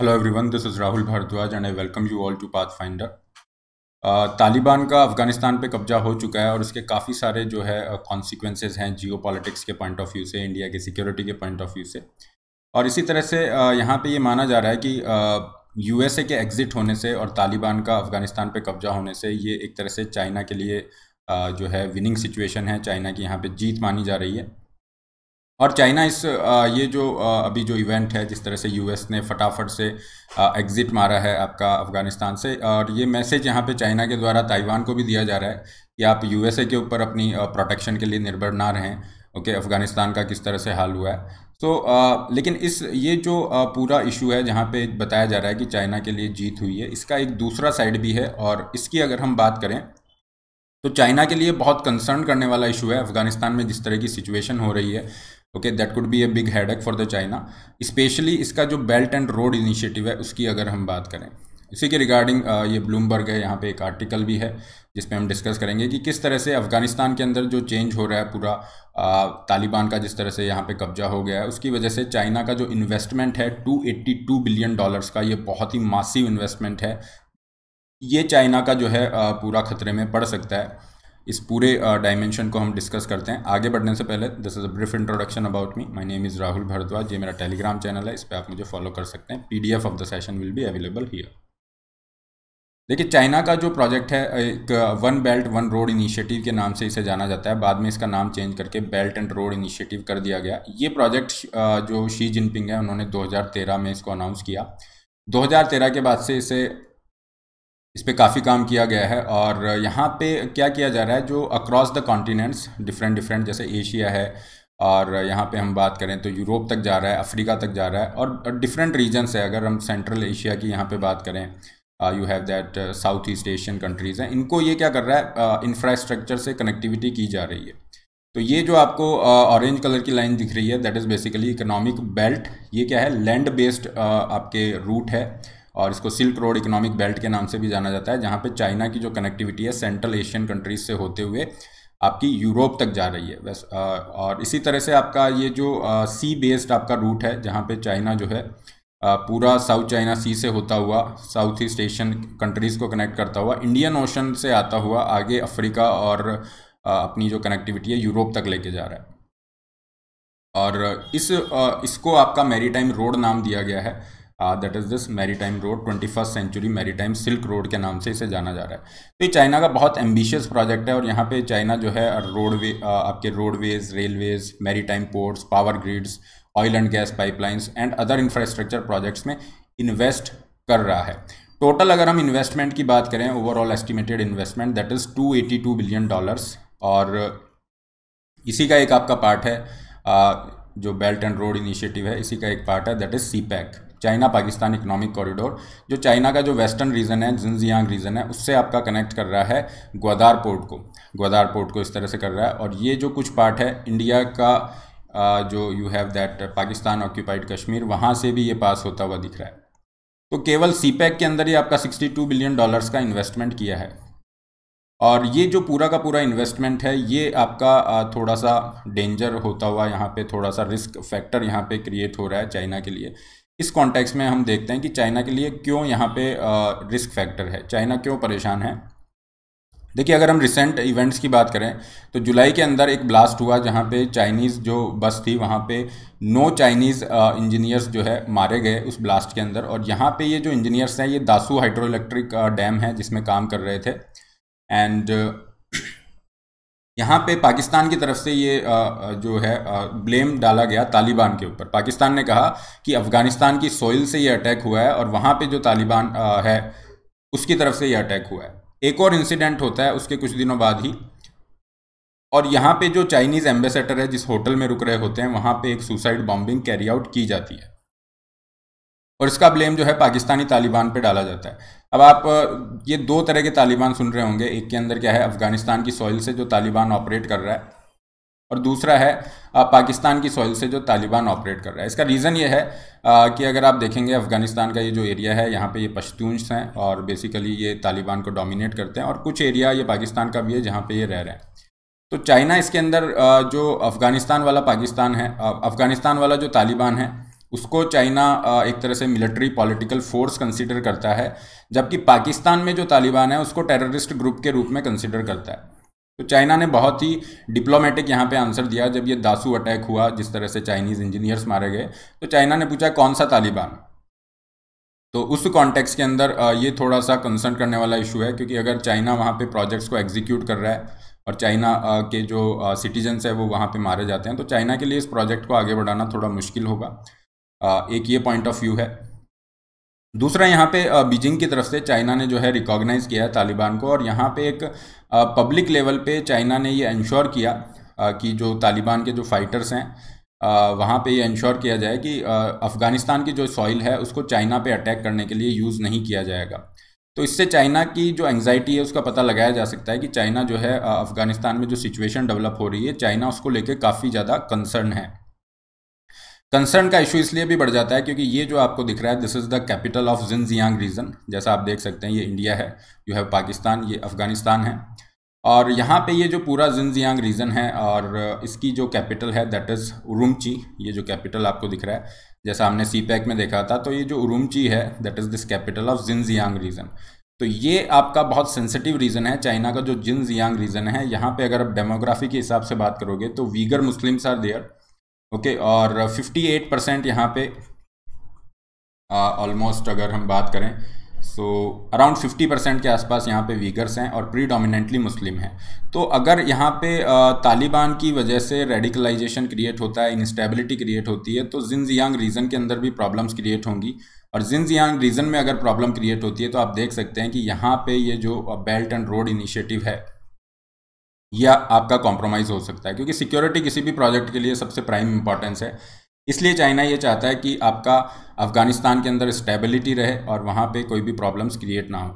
Hello everyone this is Rahul Bhardwaj and I welcome you all to path finder Taliban का अफगानिस्तान पे कब्जा हो चुका है और इसके काफ़ी सारे जो है कॉन्सिक्वेंसेज uh, हैं जियो पॉलिटिक्स के पॉइंट ऑफ व्यू से इंडिया के सिक्योरिटी के पॉइंट ऑफ व्यू से और इसी तरह से uh, यहाँ पे ये माना जा रहा है कि यू uh, के एग्ज़िट होने से और तालिबान का अफगानिस्तान पर कब्जा होने से ये एक तरह से चाइना के लिए जो है विनिंग सिचुएशन है चाइना की यहाँ पर जीत मानी जा रही है और चाइना इस ये जो अभी जो इवेंट है जिस तरह से यूएस ने फटाफट से एग्ज़िट मारा है आपका अफ़गानिस्तान से और ये मैसेज यहाँ पे चाइना के द्वारा ताइवान को भी दिया जा रहा है कि आप यूएसए के ऊपर अपनी प्रोटेक्शन के लिए निर्भर ना रहें ओके अफ़गानिस्तान का किस तरह से हाल हुआ है तो आ, लेकिन इस ये जो आ, पूरा इशू है जहाँ पे बताया जा रहा है कि चाइना के लिए जीत हुई है इसका एक दूसरा साइड भी है और इसकी अगर हम बात करें तो चाइना के लिए बहुत कंसर्न करने वाला इशू है अफ़गानिस्तान में जिस तरह की सिचुएशन हो रही है okay that could be a big headache for the China specially इसका जो बेल्ट एंड रोड इनिशिएटिव है उसकी अगर हम बात करें इसी के रिगार्डिंग ये ब्लूमबर्ग है यहाँ पे एक आर्टिकल भी है जिसमें हम डिस्कस करेंगे कि किस तरह से अफ़गानिस्तान के अंदर जो चेंज हो रहा है पूरा तालिबान का जिस तरह से यहाँ पे कब्जा हो गया है उसकी वजह से चाइना का जो इन्वेस्टमेंट है 282 बिलियन डॉलर्स का ये बहुत ही मासिव इन्वेस्टमेंट है ये चाइना का जो है पूरा खतरे में पड़ सकता है इस पूरे डायमेंशन को हम डिस्कस करते हैं आगे बढ़ने से पहले this is a brief introduction about me my name is Rahul Bhardwaj ये मेरा टेलीग्राम चैनल है इस पर आप मुझे फॉलो कर सकते हैं PDF of the session will be available here देखिए चाइना का जो प्रोजेक्ट है एक one belt one road initiative के नाम से इसे जाना जाता है बाद में इसका नाम चेंज करके बेल्ट एंड रोड इनिशिएटिव कर दिया गया ये प्रोजेक्ट जो शी जिनपिंग है उन्होंने दो में इसको अनाउंस किया 2013 के बाद से इसे इस पर काफ़ी काम किया गया है और यहाँ पे क्या किया जा रहा है जो across the continents different different जैसे एशिया है और यहाँ पे हम बात करें तो यूरोप तक जा रहा है अफ्रीका तक जा रहा है और डिफरेंट रीजन्स है अगर हम सेंट्रल एशिया की यहाँ पे बात करें you have that south east Asian countries हैं इनको ये क्या कर रहा है इंफ्रास्ट्रक्चर uh, से कनेक्टिविटी की जा रही है तो ये जो आपको ऑरेंज uh, कलर की लाइन दिख रही है that is basically economic belt ये क्या है लैंड बेस्ड uh, आपके रूट है और इसको सिल्क रोड इकोनॉमिक बेल्ट के नाम से भी जाना जाता है जहाँ पे चाइना की जो कनेक्टिविटी है सेंट्रल एशियन कंट्रीज से होते हुए आपकी यूरोप तक जा रही है वैस और इसी तरह से आपका ये जो सी बेस्ड आपका रूट है जहाँ पे चाइना जो है पूरा साउथ चाइना सी से होता हुआ साउथ ईस्ट एशियन कंट्रीज़ को कनेक्ट करता हुआ इंडियन ओशन से आता हुआ आगे अफ्रीका और अपनी जो कनेक्टिविटी है यूरोप तक लेके जा रहा है और इस इसको आपका मेरी रोड नाम दिया गया है that is this maritime road twenty first century maritime silk road के नाम से इसे जाना जा रहा है तो ये चाइना का बहुत एम्बिशियस प्रोजेक्ट है और यहाँ पे चाइना जो है रोडवे uh, uh, आपके roadways railways maritime ports power grids oil and gas pipelines and other infrastructure projects में इन्वेस्ट कर रहा है टोटल अगर हम इन्वेस्टमेंट की बात करें overall estimated investment that is two eighty two billion dollars और इसी का एक आपका पार्ट है uh, जो बेल्ट एंड रोड इनिशिएटिव है इसी का एक पार्ट है that is CPEC China Pakistan economic corridor जो चाइना का जो वेस्टर्न रीजन है जिनजियांग रीजन है उससे आपका कनेक्ट कर रहा है ग्वादार पोर्ट को ग्वादार पोर्ट को इस तरह से कर रहा है और ये जो कुछ पार्ट है इंडिया का जो you have that Pakistan occupied Kashmir वहाँ से भी ये पास होता हुआ दिख रहा है तो केवल सीपैक e के अंदर ही आपका 62 बिलियन डॉलर्स का इन्वेस्टमेंट किया है और ये जो पूरा का पूरा इन्वेस्टमेंट है ये आपका थोड़ा सा डेंजर होता हुआ यहाँ पे थोड़ा सा रिस्क फैक्टर यहाँ पे क्रिएट हो रहा है चाइना के लिए इस कॉन्टेक्स्ट में हम देखते हैं कि चाइना के लिए क्यों यहाँ पे रिस्क फैक्टर है चाइना क्यों परेशान है देखिए अगर हम रिसेंट इवेंट्स की बात करें तो जुलाई के अंदर एक ब्लास्ट हुआ जहाँ पे चाइनीज़ जो बस थी वहाँ पे नो चाइनीज़ इंजीनियर्स जो है मारे गए उस ब्लास्ट के अंदर और यहाँ पे ये जो इंजीनियर्स हैं ये दासू हाइड्रो इलेक्ट्रिक डैम है जिसमें काम कर रहे थे एंड यहाँ पे पाकिस्तान की तरफ से ये जो है ब्लेम डाला गया तालिबान के ऊपर पाकिस्तान ने कहा कि अफ़गानिस्तान की सोइल से ये अटैक हुआ है और वहाँ पे जो तालिबान है उसकी तरफ से ये अटैक हुआ है एक और इंसिडेंट होता है उसके कुछ दिनों बाद ही और यहाँ पे जो चाइनीज़ एम्बेसडर है जिस होटल में रुक रहे होते हैं वहाँ पे एक सुसाइड बॉम्बिंग कैरी आउट की जाती है और इसका ब्लेम जो है पाकिस्तानी तालिबान पे डाला जाता है अब आप ये दो तरह के तालिबान सुन रहे होंगे एक के अंदर क्या है अफगानिस्तान की सॉइल से जो तालिबान ऑपरेट कर रहा है और दूसरा है पाकिस्तान की सॉइल से जो तालिबान ऑपरेट कर रहा है इसका रीज़न ये है कि अगर आप देखेंगे अफ़गानिस्तान का ये जो एरिया है यहाँ पे ये पश्तूंस हैं और बेसिकली ये तालिबान को डोमिनेट करते हैं और कुछ एरिया ये पाकिस्तान का भी है जहाँ पे ये रह रहे हैं तो चाइना इसके अंदर जो अफ़गानिस्तान वाला पाकिस्तान है अफ़गानिस्तान वाला जो तालिबान है उसको चाइना एक तरह से मिलिट्री पॉलिटिकल फोर्स कंसिडर करता है जबकि पाकिस्तान में जो तालिबान है उसको टेररिस्ट ग्रुप के रूप में कंसिडर करता है तो चाइना ने बहुत ही डिप्लोमेटिक यहाँ पे आंसर दिया जब ये दासू अटैक हुआ जिस तरह से चाइनीज़ इंजीनियर्स मारे गए तो चाइना ने पूछा कौन सा तालिबान तो उस कॉन्टेक्स्ट के अंदर ये थोड़ा सा कंसर्न करने वाला इशू है क्योंकि अगर चाइना वहाँ पे प्रोजेक्ट्स को एग्जीक्यूट कर रहा है और चाइना के जो सिटीजन्स है वो वहाँ पे मारे जाते हैं तो चाइना के लिए इस प्रोजेक्ट को आगे बढ़ाना थोड़ा मुश्किल होगा एक ये पॉइंट ऑफ व्यू है दूसरा यहाँ पे बीजिंग की तरफ से चाइना ने जो है रिकॉग्नाइज किया है तालिबान को और यहाँ पे एक पब्लिक लेवल पे चाइना ने ये इंश्योर किया कि जो तालिबान के जो फाइटर्स हैं वहाँ पे ये इंश्योर किया जाए कि अफ़गानिस्तान की जो सॉइल है उसको चाइना पे अटैक करने के लिए यूज़ नहीं किया जाएगा तो इससे चाइना की जो एंगजाइटी है उसका पता लगाया जा सकता है कि चाइना जो है अफ़गानिस्तान में जो सिचुएशन डेवलप हो रही है चाइना उसको लेकर काफ़ी ज़्यादा कंसर्न है कंसर्न का इशू इसलिए भी बढ़ जाता है क्योंकि ये जो आपको दिख रहा है this is the capital of Xinjiang region जैसा आप देख सकते हैं ये इंडिया है यू हैव पाकिस्तान ये अफगानिस्तान है और यहाँ पे ये जो पूरा जिनजियांग रीजन है और इसकी जो कैपिटल है दैट इज़ उरुमची ये जो कैपिटल आपको दिख रहा है जैसा हमने सी पैक में देखा था तो ये जो उरुमची है that is this capital of Xinjiang region तो ये आपका बहुत सेंसिटिव रीजन है चाइना का जो जिनजियांग रीजन है यहाँ पे अगर आप डेमोग्राफी के हिसाब से बात करोगे तो Uyghur Muslims are there okay okay, और 58 परसेंट यहाँ पे ऑलमोस्ट uh, अगर हम बात करें सो अराउंड 50 परसेंट के आसपास यहाँ पे वीगर्स हैं और प्री मुस्लिम हैं तो अगर यहाँ पे uh, तालिबान की वजह से रेडिकलाइजेशन क्रिएट होता है इनस्टेबिलिटी क्रिएट होती है तो जिनजियांग रीजन के अंदर भी प्रॉब्लम्स क्रिएट होंगी और जिनजियांग रीजन में अगर प्रॉब्लम क्रिएट होती है तो आप देख सकते हैं कि यहाँ पे ये जो बेल्ट एंड रोड इनिशिएटिव है या आपका कॉम्प्रोमाइज़ हो सकता है क्योंकि सिक्योरिटी किसी भी प्रोजेक्ट के लिए सबसे प्राइम इंपॉर्टेंस है इसलिए चाइना ये चाहता है कि आपका अफगानिस्तान के अंदर स्टेबिलिटी रहे और वहाँ पे कोई भी प्रॉब्लम्स क्रिएट ना हो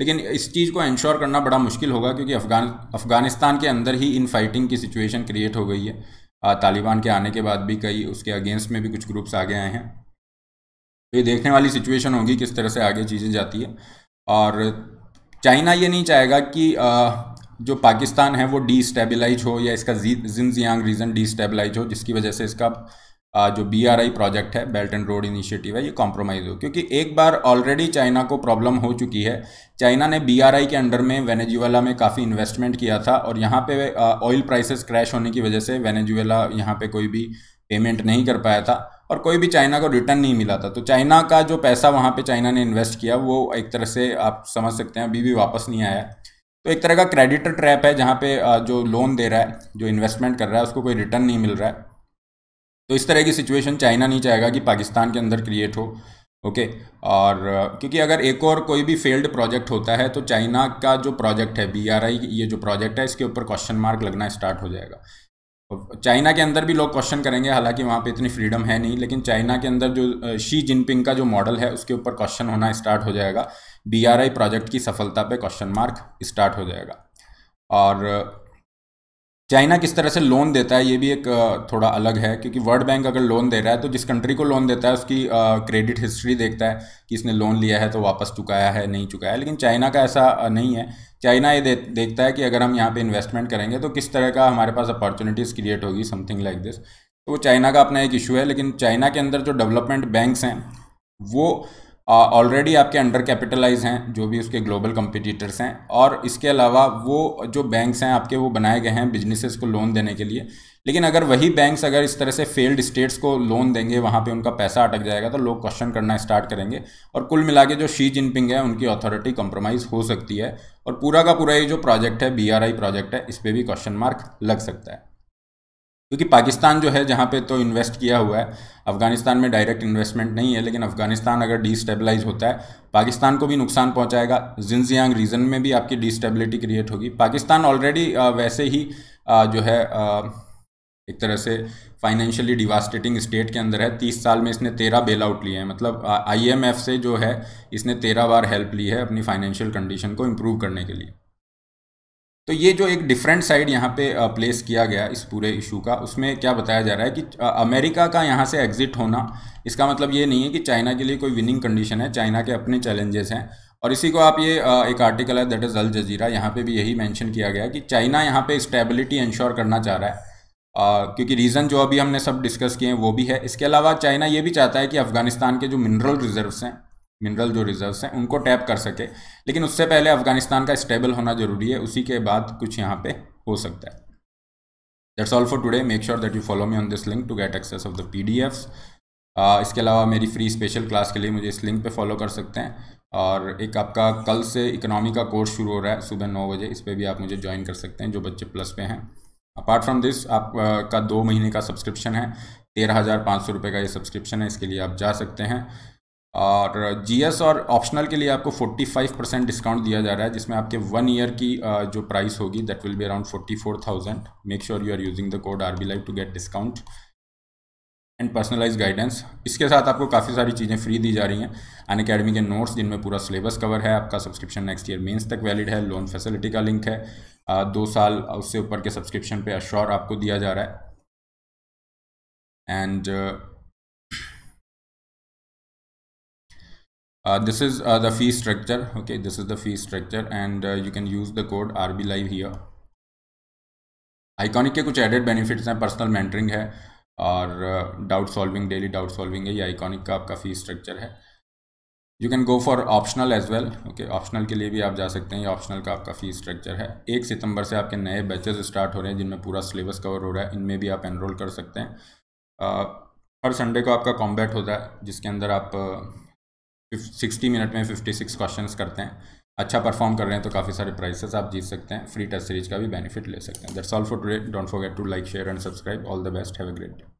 लेकिन इस चीज़ को इंश्योर करना बड़ा मुश्किल होगा क्योंकि अफगान अफगानिस्तान के अंदर ही इन फाइटिंग की सिचुएशन क्रिएट हो गई है तालिबान के आने के बाद भी कई उसके अगेंस्ट में भी कुछ ग्रुप्स आगे आए हैं तो ये देखने वाली सिचुएशन होगी किस तरह से आगे चीज़ें जाती है और चाइना ये नहीं चाहेगा कि जो पाकिस्तान है वो डिस्टेबलाइज हो या इसका जिनजियांग रीजन डिस्टेबलाइज हो जिसकी वजह से इसका जो बी आर आई प्रोजेक्ट है बेल्ट एंड रोड इनिशिएटिव है ये कॉम्प्रोमाइज़ हो क्योंकि एक बार ऑलरेडी चाइना को प्रॉब्लम हो चुकी है चाइना ने बी आर आई के अंडर में वेनेजुएला में काफ़ी इन्वेस्टमेंट किया था और यहाँ पे ऑयल प्राइसेस क्रैश होने की वजह से वेनेजुएला यहाँ पे कोई भी पेमेंट नहीं कर पाया था और कोई भी चाइना को रिटर्न नहीं मिला था तो चाइना का जो पैसा वहाँ पर चाइना ने इन्वेस्ट किया वो एक तरह से आप समझ सकते हैं अभी भी वापस नहीं आया तो एक तरह का क्रेडिटर ट्रैप है जहाँ पे जो लोन दे रहा है जो इन्वेस्टमेंट कर रहा है उसको कोई रिटर्न नहीं मिल रहा है तो इस तरह की सिचुएशन चाइना नहीं चाहेगा कि पाकिस्तान के अंदर क्रिएट हो ओके और क्योंकि अगर एक और कोई भी फेल्ड प्रोजेक्ट होता है तो चाइना का जो प्रोजेक्ट है बी आर आई ये जो प्रोजेक्ट है इसके ऊपर क्वेश्चन मार्क लगना स्टार्ट हो जाएगा चाइना के अंदर भी लोग क्वेश्चन करेंगे हालांकि वहाँ पे इतनी फ्रीडम है नहीं लेकिन चाइना के अंदर जो शी जिनपिंग का जो मॉडल है उसके ऊपर क्वेश्चन होना स्टार्ट हो जाएगा डी प्रोजेक्ट की सफलता पे क्वेश्चन मार्क स्टार्ट हो जाएगा और चाइना किस तरह से लोन देता है ये भी एक थोड़ा अलग है क्योंकि वर्ल्ड बैंक अगर लोन दे रहा है तो जिस कंट्री को लोन देता है उसकी क्रेडिट हिस्ट्री देखता है कि इसने लोन लिया है तो वापस चुकाया है नहीं चुकाया है लेकिन चाइना का ऐसा नहीं है चाइना ये दे, देखता है कि अगर हम यहाँ पे इन्वेस्टमेंट करेंगे तो किस तरह का हमारे पास अपॉर्चुनिटीज़ क्रिएट होगी समथिंग लाइक दिस तो वो चाइना का अपना एक इशू है लेकिन चाइना के अंदर जो डेवलपमेंट बैंक्स हैं वो ऑलरेडी आपके अंडर कैपिटलाइज हैं जो भी उसके ग्लोबल कंपिटिटर्स हैं और इसके अलावा वो जो बैंक्स हैं आपके वो बनाए गए हैं बिजनेसेस को लोन देने के लिए लेकिन अगर वही बैंक्स अगर इस तरह से फेल्ड स्टेट्स को लोन देंगे वहाँ पे उनका पैसा अटक जाएगा तो लोग क्वेश्चन करना स्टार्ट करेंगे और कुल मिला के जो शी जिनपिंग है उनकी अथॉरिटी कॉम्प्रोमाइज़ हो सकती है और पूरा का पूरा ये जो प्रोजेक्ट है बी प्रोजेक्ट है इस पर भी क्वेश्चन मार्क लग सकता है क्योंकि पाकिस्तान जो है जहाँ पे तो इन्वेस्ट किया हुआ है अफगानिस्तान में डायरेक्ट इन्वेस्टमेंट नहीं है लेकिन अफगानिस्तान अगर डिस्टेबलाइज होता है पाकिस्तान को भी नुकसान पहुँचाएगा जिनजियांग रीजन में भी आपकी डिस्टेबिलिटी क्रिएट होगी पाकिस्तान ऑलरेडी वैसे ही जो है एक तरह से फाइनेंशियली डिवास्टेटिंग स्टेट के अंदर है तीस साल में इसने तेरह बेल आउट लिए हैं मतलब आईएमएफ से जो है इसने तेरह बार हेल्प ली है अपनी फाइनेंशियल कंडीशन को इम्प्रूव करने के लिए तो ये जो एक डिफरेंट साइड यहाँ पे प्लेस uh, किया गया इस पूरे इशू का उसमें क्या बताया जा रहा है कि अमेरिका uh, का यहाँ से एग्जिट होना इसका मतलब ये नहीं है कि चाइना के लिए कोई विनिंग कंडीशन है चाइना के अपने चैलेंजेस हैं और इसी को आप ये uh, एक आर्टिकल है दैट इज़ अल जजीरा यहाँ पे भी यही मैंशन किया गया कि चाइना यहाँ पर स्टेबिलिटी इंश्योर करना चाह रहा है आ, क्योंकि रीज़न जो अभी हमने सब डिस्कस किए हैं वो भी है इसके अलावा चाइना ये भी चाहता है कि अफ़गानिस्तान के जो मिनरल रिजर्व्स हैं मिनरल जो रिजर्व्स हैं उनको टैप कर सके लेकिन उससे पहले अफगानिस्तान का स्टेबल होना जरूरी है उसी के बाद कुछ यहाँ पे हो सकता है that's all for today make sure that you follow me on this link to get access of the P इसके अलावा मेरी फ्री स्पेशल क्लास के लिए मुझे इस लिंक पे फॉलो कर सकते हैं और एक आपका कल से इकोनॉमी का कोर्स शुरू हो रहा है सुबह नौ बजे इस पर भी आप मुझे ज्वाइन कर सकते हैं जो बच्चे प्लस पे हैं अपार्ट फ्रॉम दिस आपका दो महीने का सब्सक्रिप्शन है तेरह हज़ार पाँच सौ रुपये का ये सब्सक्रिप्शन है इसके लिए आप जा सकते हैं और जीएस और ऑप्शनल के लिए आपको 45 परसेंट डिस्काउंट दिया जा रहा है जिसमें आपके वन ईयर की जो प्राइस होगी that will be around 44,000 make sure you are using the code R B live to get discount and personalise guidance इसके साथ आपको काफ़ी सारी चीज़ें फ्री दी जा रही हैं अन अकेडमी के नोट्स जिनमें पूरा सिलेबस कवर है आपका सब्सक्रिप्शन नेक्स्ट ईयर मेन्स तक वैलिड है लोन फैसिलिटी का लिंक है आ, दो साल उससे ऊपर के सब्सक्रिप्शन पे अश्योर आपको दिया जा रहा है and Uh, this is uh, the fee structure. Okay, this is the fee structure and uh, you can use the code RB Live here. Iconic के कुछ एडेड बेनिफिट्स हैं पर्सनल मेंटरिंग है और doubt solving daily doubt solving है ये iconic का आपका fee structure है you can go for optional as well okay optional के लिए भी आप जा सकते हैं ये ऑप्शनल का आपका फी स्ट्रक्चर है एक सितंबर से आपके नए बैचेस स्टार्ट हो रहे हैं जिनमें पूरा सिलेबस कवर हो रहा है इनमें भी आप एनरोल कर सकते हैं uh, हर संडे को आपका कॉम्बैट होता है जिसके अंदर आप uh, सिक्सटी मिनट में फिफ्टी सिक्स क्वेश्चन करते हैं अच्छा परफॉर्म कर रहे हैं तो काफ़ी सारे प्राइसेस आप जीत सकते हैं फ्री टेस्ट सीरीज का भी बेनिफिट ले सकते हैं that's all for today don't forget to like share and subscribe all the best have a great day